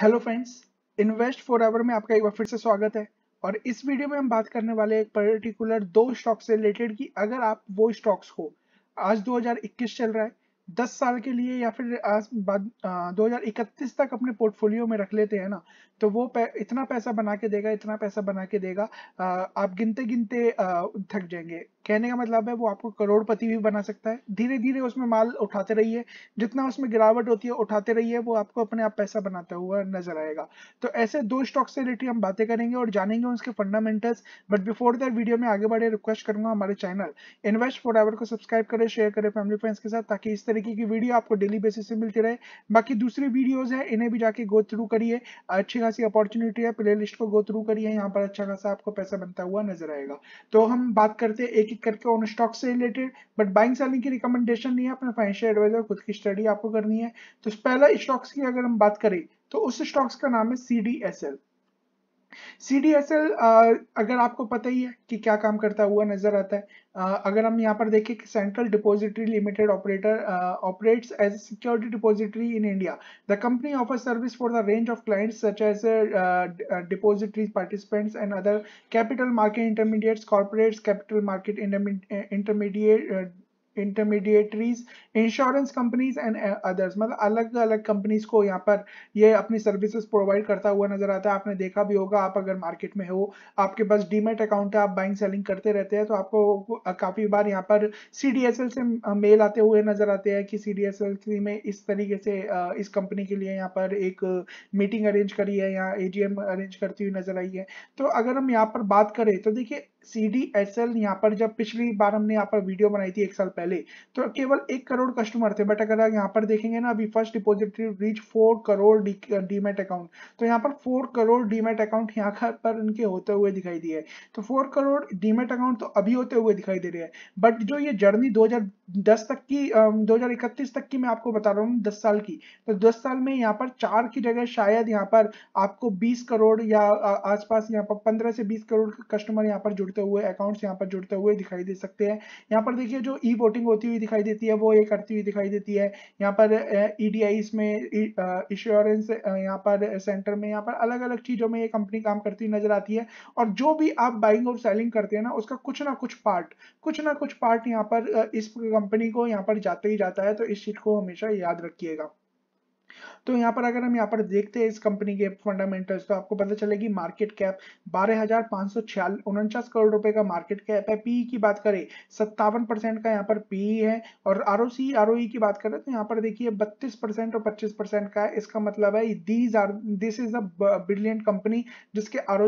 hello friends Invest Forever में आपका एक बार फिर से स्वागत है और इस वीडियो में हम बात करने वाले एक पर्टिकुलर दो स्टॉक से रिलेटेड कि अगर आप वो स्टॉक्स हो आज 2021 चल रहा है 10 साल के लिए या फिर आज बाद दो तक अपने पोर्टफोलियो में रख लेते हैं ना तो वो पै, इतना पैसा बना के देगा इतना पैसा बना के देगा आप गिनते गिनते थक जाएंगे कहने का मतलब है वो आपको करोड़पति भी बना सकता है धीरे धीरे उसमें माल उठाते रहिए जितना उसमें गिरावट होती है उठाते रहिए वो आपको अपने आप पैसा बनाता हुआ नजर आएगा तो ऐसे दो स्टॉक से रिलेटेड हम बातें करेंगे और जानेंगे उसके fundamentals but before that video में आगे बढ़े रिक्वेस्ट करूंगा हमारे चैनल इन्वेस्ट फॉर एवर को सब्सक्राइब करें शेयर करें फैमिली फ्रेंड्स के साथ ताकि इस तरीके की वीडियो आपको डेली बेसिस से मिलती रहे बाकी दूसरी वीडियोज है इन्हें भी जाके गो थ्रू करिए अच्छी खासी अपॉर्चुनिटी है प्ले लिस्ट को गो थ्रू करिए यहाँ पर अच्छा खासा आपको पैसा बनता हुआ नजर आएगा तो हम बात करते हैं एक टिक करके ओन स्टॉक से रिलेटेड बट बाइंग सेलिंग की रिकमेंडेशन नहीं है अपने फाइनेंशियल एडवाइजर खुद की स्टडी आपको करनी है तो पहला स्टॉक्स की अगर हम बात करें तो उस स्टॉक्स का नाम है C D S L C अगर आपको पता ही है कि क्या काम करता हुआ नजर आता है uh, अगर हम यहाँ पर देखें कि central depository limited operator operates as security depository in India the company offer service for the range of clients such as depository participants and other capital market intermediates corporates capital market intermediate intermediaries insurance companies and others मतलब अलग अलग companies को यहाँ पर ये अपनी services provide करता हुआ नजर आता है आपने देखा भी होगा आप अगर मार्केट में हो आपके पास डीमेट अकाउंट है आप बाइंग सेलिंग करते रहते हैं तो आपको काफी बार यहाँ पर सी से मेल आते हुए नजर आते हैं कि सी में इस तरीके से इस कंपनी के लिए यहाँ पर एक मीटिंग अरेंज करी है या एम अरेंज करती हुई नजर आई है तो अगर हम यहाँ पर बात करें तो देखिये सी डी एस एल यहाँ पर जब पिछली बार हमने यहाँ पर वीडियो बनाई थी एक साल पहले तो केवल एक करोड़ कस्टमर थे बट अगर आप यहाँ पर देखेंगे ना अभी first deposit reach four crore demat account तो यहाँ पर फोर करोड़ डीमेट अकाउंट यहाँ पर इनके होते हुए दिखाई दिए तो फोर करोड़ डीमेट अकाउंट तो अभी होते हुए दिखाई दे रहे हैं बट जो ये जर्नी दो तक की दो तक की मैं आपको बता रहा हूँ दस साल की तो दस साल में यहाँ पर चार की जगह शायद यहाँ पर आपको बीस करोड़ या आसपास यहाँ पर पंद्रह से बीस करोड़ कस्टमर यहाँ पर जुड़ जुड़ते हुए अकाउंट्स यहाँ पर जुड़ते हुए दिखाई दे सकते हैं यहाँ पर देखिए जो ई वोटिंग होती हुई दिखाई देती है वो ये करती हुई दिखाई देती है यहाँ पर ईडीआईस e में इंश्योरेंस e, यहाँ पर सेंटर में यहाँ पर अलग अलग चीजों में ये कंपनी काम करती हुई नजर आती है और जो भी आप बाइंग और सेलिंग करते हैं ना उसका कुछ ना कुछ पार्ट कुछ ना कुछ पार्ट यहाँ पर इस कंपनी को यहाँ पर जाते ही जाता है तो इस चीज को हमेशा याद रखिएगा तो यहाँ पर अगर हम यहाँ पर देखते हैं इस कंपनी के फंडामेंटल्स तो आपको पता चलेगी मार्केट कैप बारह हजार करोड़ रुपए का मार्केट कैप है पीई e की बात करें सत्तावन परसेंट का यहाँ पर पीई e है और आरओसी आरओई e की बात करें तो यहाँ पर देखिए 32 परसेंट और 25 परसेंट का है इसका मतलब है these are this is a brilliant company जिसके आर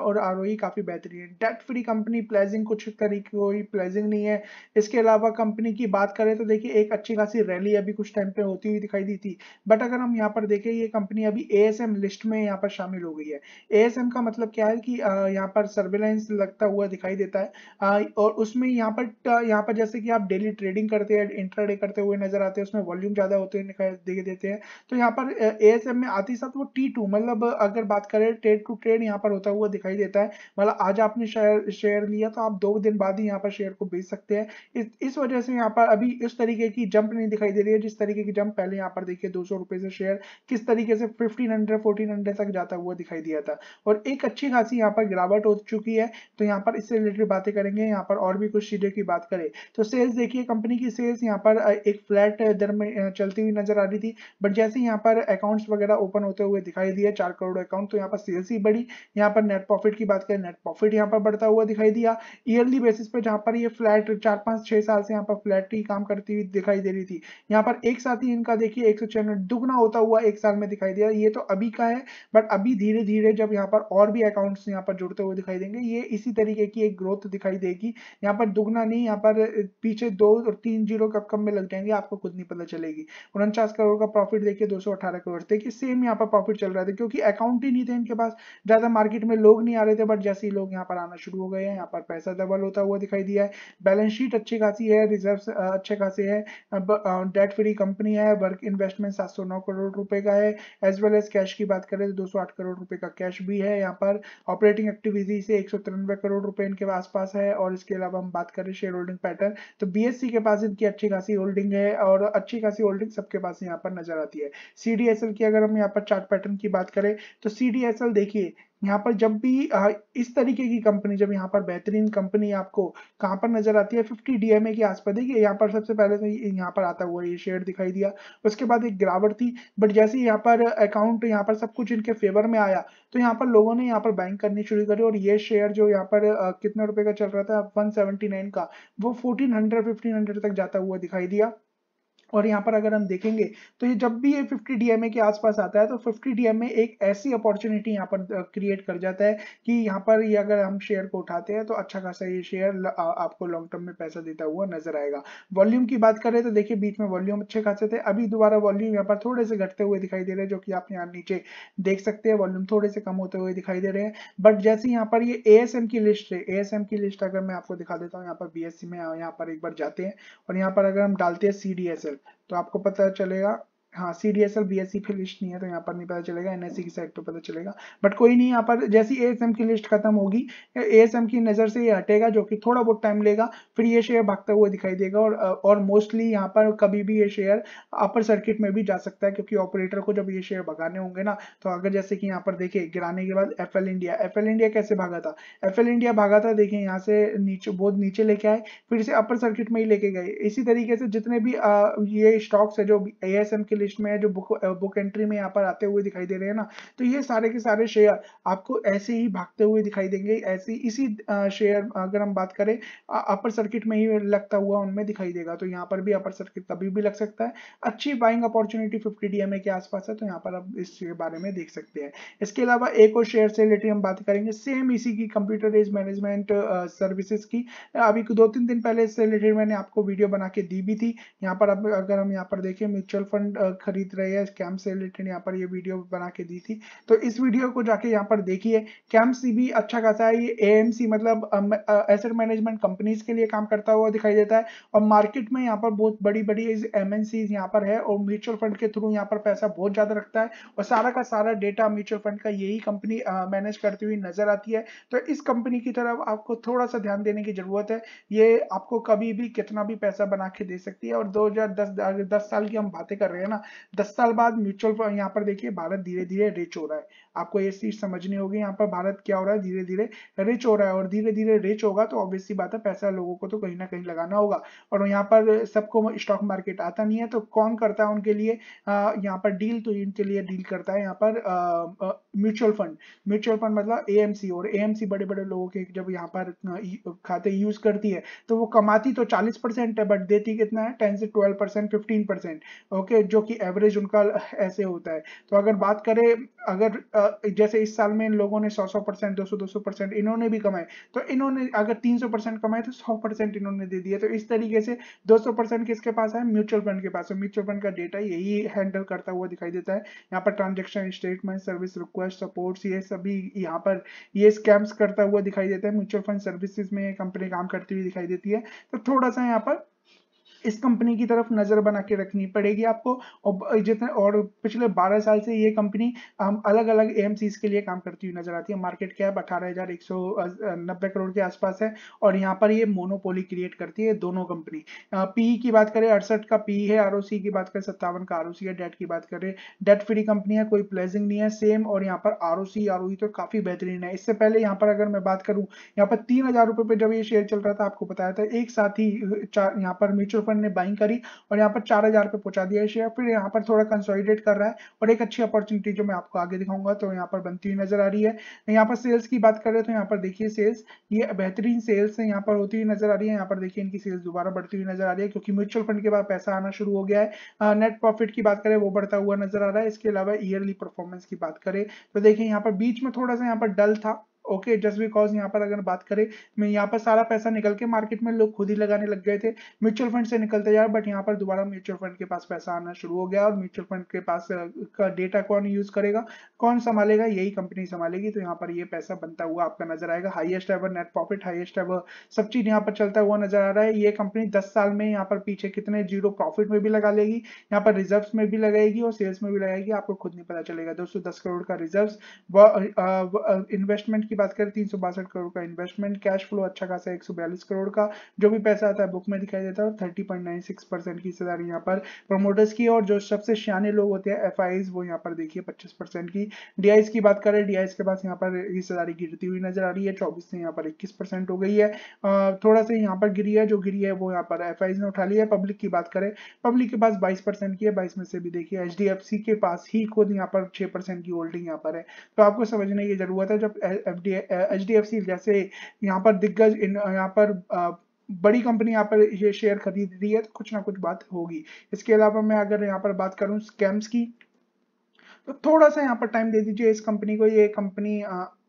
और आर काफी बेहतरीन है डेट फ्री कंपनी प्लेजिंग कुछ तरीके कोई प्लेजिंग नहीं है इसके अलावा कंपनी की बात करें तो देखिए एक अच्छी खासी रैली अभी कुछ टाइम पे होती हुई दिखाई दी थी बट बट अगर हम यहाँ पर देखें ये कंपनी अभी ए लिस्ट में यहाँ पर शामिल हो गई है ए का मतलब क्या है कि यहाँ पर सर्वेलेंस लगता हुआ दिखाई देता है और उसमें यहाँ पर यहाँ पर जैसे कि आप डेली ट्रेडिंग करते हैं इंट्राडे करते हुए नजर आते हैं उसमें वॉल्यूम ज्यादा होते हुए दिखाई देते हैं तो यहाँ पर ए में आते ही साथ वो टी मतलब अगर बात करें ट्रेड टू ट्रेड यहाँ पर होता हुआ दिखाई देता है मतलब आज आपने शेयर लिया तो आप दो दिन बाद ही यहाँ पर शेयर को बेच सकते हैं इस वजह से यहाँ पर अभी इस तरीके की जंप नहीं दिखाई दे रही है जिस तरीके की जंप पहले यहाँ पर देखिए दो सौ रुपए से शेयर किस तरीके से 1500 1400 तक जाता हुआ दिखाई दिया था और एक अच्छी खासी यहाँ पर गिरावट हो चुकी है तो यहाँ पर इससे रिलेटेड बातें करेंगे यहाँ पर और भी कुछ चीजें की बात करें तो सेल्स देखिए कंपनी की सेल्स यहाँ पर एक फ्लैट दर में चलती हुई नजर आ रही थी बट जैसे यहाँ पर अकाउंट्स वगैरह ओपन होते हुए दिखाई दिए चार करोड़ अकाउंट तो यहाँ पर सेल्स ही बढ़ी यहाँ पर नेट प्रॉफिट की बात करें नेट प्रॉफिट यहाँ पर बढ़ता हुआ दिखाई दिया ईयरली बेसिस पर जहाँ पर ये फ्लैट चार पांच छह साल से यहाँ पर फ्लैट ही काम करती हुई दिखाई दे रही थी यहाँ पर एक साथ ही इनका देखिए एक सौ दुगना होता हुआ एक साल में दिखाई दिया ये तो अभी का है बट अभी धीरे धीरे जब यहाँ पर और भी अकाउंट्स यहाँ पर जुड़ते हुए दिखाई देंगे ये इसी तरीके की एक ग्रोथ दिखाई देगी यहाँ पर दुगना नहीं यहाँ पर पीछे दो और तीन जीरो कब कब में लग जाएंगे आपको खुद नहीं पता चलेगी उनचास करोड़ का प्रॉफिट देखिए दो करोड़ देखिए सेम यहाँ पर प्रॉफिट चल रहा था क्योंकि अकाउंट ही नहीं थे इनके पास ज्यादा मार्केट में लोग नहीं आ रहे थे बट जैसे ही लोग यहाँ पर आना शुरू हो गए हैं यहाँ पर पैसा डबल होता हुआ दिखाई दिया है बैलेंस शीट अच्छी खासी है रिजर्व अच्छे खासे है डेट फ्री कंपनी है वर्क इन्वेस्टमेंट सात 209 करोड़ रुपए का है एज वेल एज कैश की बात करें तो 208 करोड़ रुपए का कैश भी है यहाँ पर ऑपरेटिंग एक्टिविटी से एक करोड़ रुपए इनके आसपास है और इसके अलावा हम बात करें शेयर होल्डिंग पैटर्न तो बी e के पास इनकी अच्छी खासी होल्डिंग है और अच्छी खासी होल्डिंग सबके पास यहाँ पर नजर आती है सीडीएसएल की अगर हम यहाँ पर चार्ट पैटर्न की बात करें तो सीडीएसएल देखिए यहाँ पर जब भी इस तरीके की कंपनी जब यहाँ पर बेहतरीन कंपनी आपको कहाँ पर नजर आती है फिफ्टी डीएमए के आसपास देखिए यहाँ पर सबसे पहले तो यहाँ पर आता हुआ ये शेयर दिखाई दिया उसके बाद एक गिरावट थी बट जैसे यहाँ पर अकाउंट यहाँ पर सब कुछ इनके फेवर में आया तो यहाँ पर लोगों ने यहाँ पर बैंक करनी शुरू करी और ये शेयर जो यहाँ पर कितने रुपए का चल रहा था वन का वो फोर्टीन हंड्रेड तक जाता हुआ दिखाई दिया और यहाँ पर अगर हम देखेंगे तो ये जब भी ये 50 डीएमए के आसपास आता है तो 50 डीएमए एक ऐसी अपॉर्चुनिटी यहाँ पर क्रिएट कर जाता है कि यहाँ पर ये अगर हम शेयर को उठाते हैं तो अच्छा खासा ये शेयर आपको लॉन्ग टर्म में पैसा देता हुआ नजर आएगा वॉल्यूम की बात करें तो देखिए बीच में वॉल्यूम अच्छे खासे थे अभी दोबारा वॉल्यूम यहाँ पर थोड़े से घटते हुए दिखाई दे रहे हैं जो कि आप यहाँ नीचे देख सकते हैं वॉल्यूम थोड़े से कम होते हुए दिखाई दे रहे हैं बट जैसे यहाँ पर ये ए की लिस्ट है ए की लिस्ट अगर मैं आपको दिखा देता हूँ यहाँ पर बी में यहाँ पर एक बार जाते हैं और यहाँ पर अगर हम डालते हैं सी तो आपको पता चलेगा हाँ C D S L B S C की लिस्ट नहीं है तो यहाँ पर नहीं पता चलेगा एन एस सी की साइड पर पता चलेगा बट कोई नहीं यहाँ पर जैसी ए एस एम की लिस्ट खत्म होगी ए एस एम की नज़र से ये हटेगा जो कि थोड़ा बहुत टाइम लेगा फिर ये शेयर भागता हुआ दिखाई देगा और और मोस्टली यहाँ पर कभी भी ये शेयर अपर सर्किट में भी जा सकता है क्योंकि ऑपरेटर को जब ये शेयर भगाने होंगे ना तो अगर जैसे कि यहाँ पर देखिए गिराने के बाद F L India F L India कैसे भागा था एफ एल इंडिया भागा था देखिए यहाँ से नीचे बहुत नीचे लेके आए फिर इसे अपर सर्किट में ही लेके गए इसी तरीके से जितने भी ये स्टॉक्स है जो ए एस एम के लिस्ट में है जो बुक बुक एंट्री में यहाँ पर आते हुए दिखाई दे रहे हैं ना तो ये सारे के सारे शेयर आपको ऐसे ही भागते हुए दिखाई देंगे ऐसे इसी शेयर अगर हम बात करें अपर सर्किट में ही लगता हुआ उनमें दिखाई देगा तो यहाँ पर भी अपर सर्किट कभी भी लग सकता है अच्छी बाइंग अपॉर्चुनिटी फिफ्टी डीएमए के आसपास है तो यहाँ पर आप इस बारे में देख सकते हैं इसके अलावा एक और शेयर से रिलेटेड हम बात करेंगे सेम इसी की कंप्यूटर एज मैनेजमेंट सर्विसेज की अभी दो तीन दिन पहले इससे रिलेटेड मैंने आपको वीडियो बना के दी भी थी यहाँ पर अब अगर हम यहाँ पर देखें म्यूचुअल फंड खरीद रहे हैं कैम्प से रिलेटेड यहाँ पर ये वीडियो बना के दी थी तो इस वीडियो को जाके यहाँ पर देखिए कैम्प सी भी अच्छा खासा है ये ए मतलब एसेट मैनेजमेंट कंपनीज के लिए काम करता हुआ दिखाई देता है और मार्केट में यहाँ पर बहुत बड़ी बड़ी एम एन यहाँ पर है और म्यूचुअल फंड के थ्रू यहाँ पर पैसा बहुत ज़्यादा रखता है और सारा का सारा डेटा म्यूचुअल फंड का यही कंपनी मैनेज करती हुई नजर आती है तो इस कंपनी की तरफ आपको थोड़ा सा ध्यान देने की जरूरत है ये आपको कभी भी कितना भी पैसा बना के दे सकती है और 2010 दस साल की हम बातें कर रहे हैं ना दस साल बाद म्यूचुअल फंड यहाँ पर देखिए भारत धीरे धीरे रिच हो रहा है आपको ये चीज समझनी होगी यहाँ पर भारत क्या हो रहा है धीरे धीरे रिच हो रहा है और धीरे धीरे रिच होगा तो ऑब्वियसली बात है पैसा लोगों को तो कहीं ना कहीं लगाना होगा और यहाँ पर सबको स्टॉक मार्केट आता नहीं है तो कौन करता है उनके लिए यहाँ पर डील तो इनके लिए डील करता है यहाँ पर म्यूचुअल फंड म्यूचुअल फंड मतलब ए और ए बड़े बड़े लोगों के जब यहाँ पर खाते यूज करती है तो वो कमाती तो चालीस है बट देती कितना है टेन से ट्वेल्व परसेंट ओके जो कि कि एवरेज उनका ऐसे होता है तो अगर बात करें अगर जैसे इस साल में इन लोगों ने 100 सौ परसेंट दो सौ परसेंट इन्होंने भी कमाए तो इन्होंने अगर 300 परसेंट कमाए तो 100 परसेंट इन्होंने दे दिया तो इस तरीके से 200 परसेंट किसके पास है म्यूचुअल फंड के पास है तो म्यूचुअल फंड का डेटा यही हैंडल करता हुआ दिखाई देता है यहाँ पर transaction statement service request support ये सभी यहाँ पर ये स्कैम्स करता हुआ दिखाई देता है म्यूचुअल फंड सर्विसेज में कंपनी काम करती हुई दिखाई देती है तो थोड़ा सा यहाँ पर इस कंपनी की तरफ नज़र बना के रखनी पड़ेगी आपको और जितने और पिछले 12 साल से ये कंपनी हम अलग अलग एम के लिए काम करती हुई नज़र आती है मार्केट कैप अठारह एक सौ नब्बे करोड़ के आसपास है और यहाँ पर ये मोनोपोली क्रिएट करती है दोनों कंपनी पीई e की बात करें अड़सठ का पीई e है आर की बात करें सत्तावन का आर है डेट की बात करें डेट फ्री कंपनी है कोई प्लेजिंग नहीं है सेम और यहाँ पर आर ओ e तो काफ़ी बेहतरीन है इससे पहले यहाँ पर अगर मैं बात करूँ यहाँ पर तीन हज़ार पे जब ये शेयर चल रहा था आपको बताया था एक साथ ही यहाँ पर म्यूचुअल फंड ऊपर ने बाइंग करी और यहाँ पर चार हजार पे पहुंचा दिया शेयर फिर यहाँ पर थोड़ा कंसोलिडेट कर रहा है और एक अच्छी अपॉर्चुनिटी जो मैं आपको आगे दिखाऊंगा तो यहाँ पर बनती हुई नजर आ रही है यहाँ पर सेल्स की बात करें तो यहाँ पर देखिए सेल्स ये बेहतरीन सेल्स यहाँ पर होती हुई नजर आ रही है यहाँ पर देखिए इनकी सेल्स दोबारा बढ़ती हुई नजर आ रही है क्योंकि म्यूचुअल फंड के बाद पैसा आना शुरू हो गया है नेट प्रॉफिट की बात करें वो बढ़ता हुआ नजर आ रहा है इसके अलावा ईयरली परफॉर्मेंस की बात करें तो देखिए यहाँ पर बीच में थोड़ा सा यहाँ पर डल था ओके जस्ट बिकॉज यहाँ पर अगर बात करें मैं यहाँ पर सारा पैसा निकल के मार्केट में लोग खुद ही लगाने लग गए थे म्यूचुअल फंड से निकलते जा बट यहाँ पर दोबारा म्यूचुअल फंड के पास पैसा आना शुरू हो गया और म्यूचुअल फंड के पास का डेटा कौन यूज करेगा कौन संभालेगा यही कंपनी संभालेगी तो यहाँ पर ये पैसा बनता हुआ आपका नजर आएगा highest ever net profit highest ever सब चीज यहाँ पर चलता हुआ नजर आ रहा है ये कंपनी दस साल में यहाँ पर पीछे कितने जीरो प्रॉफिट में भी लगा लेगी यहाँ पर रिजर्व में भी लगाएगी और सेल्स में भी लगाएगी आपको खुद नहीं पता चलेगा दोस्तों दस करोड़ का रिजर्व इन्वेस्टमेंट की बात करें तीन करोड़ का इन्वेस्टमेंट कैश फ्लो अच्छा खासा एक करोड़ का जो भी पैसा आता है बुक में दिखाई देता है और थर्टी की हिस्सेदारी यहाँ पर प्रोमोटर्स की और जो सबसे श्याने लोग होते हैं एफ वो यहाँ पर देखिए पच्चीस की डी की बात करें डी के पास यहाँ पर हिस्सेदारी गिरती हुई नजर आ रही है चौबीस से यहाँ पर इक्कीस हो गई है थोड़ा सा यहाँ पर गिरी है जो गिरी है वो यहाँ पर एफ ने उठा लिया है पब्लिक की बात करें पब्लिक के पास बाईस की है बाईस में से भी देखिए एच के पास ही खुद यहाँ पर छह की होल्डिंग यहाँ पर है तो आपको समझने की जरूरत है जब F H D F C जैसे यहाँ पर दिग्गज यहाँ पर बड़ी कंपनी यहाँ पर ये शेयर खरीद रही है तो कुछ ना कुछ बात होगी इसके अलावा मैं अगर यहाँ पर बात करूँ स्कैम्स की तो थोड़ा सा यहाँ पर टाइम दे दीजिए इस कंपनी को ये कंपनी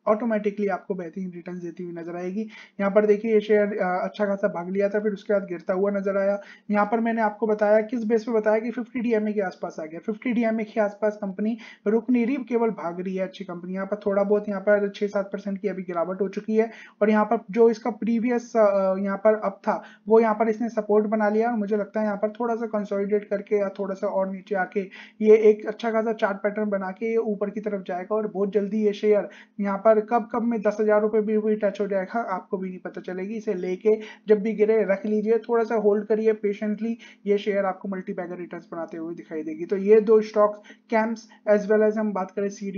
ऑटोमेटिकली आपको बेहतरीन रिटर्न देती हुई नजर आएगी यहाँ पर देखिए ये शेयर अच्छा खासा भाग लिया था फिर उसके बाद गिरता हुआ नजर आया यहाँ पर मैंने आपको बताया किस बेस पे बताया कि 50 डीएमए के आसपास आ गया 50 डीएमए के आसपास कंपनी रुक नहीं रही केवल भाग रही है अच्छी कंपनी यहाँ पर थोड़ा बहुत यहाँ पर छह सात परसेंट की अभी गिरावट हो चुकी है और यहाँ पर जो इसका प्रीवियस यहाँ पर अब था वो यहाँ पर इसने सपोर्ट बना लिया और मुझे लगता है यहाँ पर थोड़ा सा कंसोलिडेट करके या थोड़ा सा और नीचे आके ये एक अच्छा खासा चार्ट पैटर्न बना के ये ऊपर की तरफ जाएगा और बहुत जल्दी ये शेयर यहाँ पर बार कब कब में दस हजार रुपए भी हुई टच हो जाएगा आपको भी नहीं पता चलेगी इसे लेके जब भी गिरे रख लीजिए थोड़ा सा होल्ड करिए पेशेंटली ये शेयर आपको मल्टी बैगर रिटर्न बनाते हुए दिखाई देगी तो ये दो stocks CAMS as well as हम बात करें सी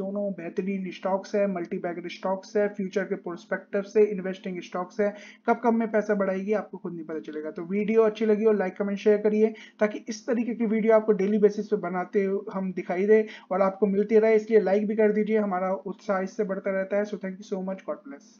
दोनों बेहतरीन स्टॉक्स है मल्टी बैगर स्टॉक्स है फ्यूचर के प्रोस्पेक्टिव से इन्वेस्टिंग स्टॉक्स है कब कब में पैसा बढ़ाएगी आपको खुद नहीं पता चलेगा तो वीडियो अच्छी लगी हो लाइक कमेंट शेयर करिए ताकि इस तरीके की वीडियो आपको डेली बेसिस पे बनाते हम दिखाई दे और आपको मिलती रहे इसलिए लाइक भी कर दीजिए हमारा उत्साह इससे बढ़ पढ़ता रहता है so thank you so much God bless